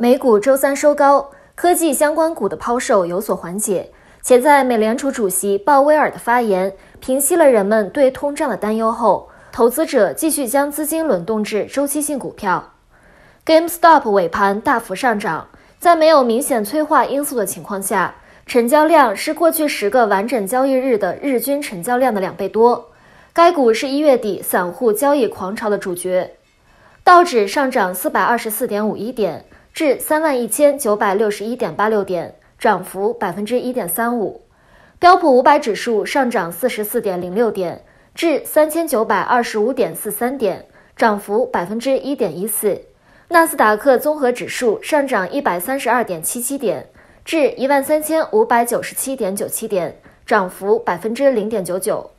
美股周三收高，科技相关股的抛售有所缓解，且在美联储主席鲍威尔的发言平息了人们对通胀的担忧后，投资者继续将资金轮动至周期性股票。GameStop 尾盘大幅上涨，在没有明显催化因素的情况下，成交量是过去十个完整交易日的日均成交量的两倍多。该股是一月底散户交易狂潮的主角，道指上涨四百二十四点五一点。至三万一千九百六十一点八六点，涨幅百分之一点三五。标普五百指数上涨四十四点零六点，至三千九百二十五点四三点，涨幅百分之一点一四。纳斯达克综合指数上涨一百三十二点七七点，至一万三千五百九十七点九七点，涨幅百分之零点九九。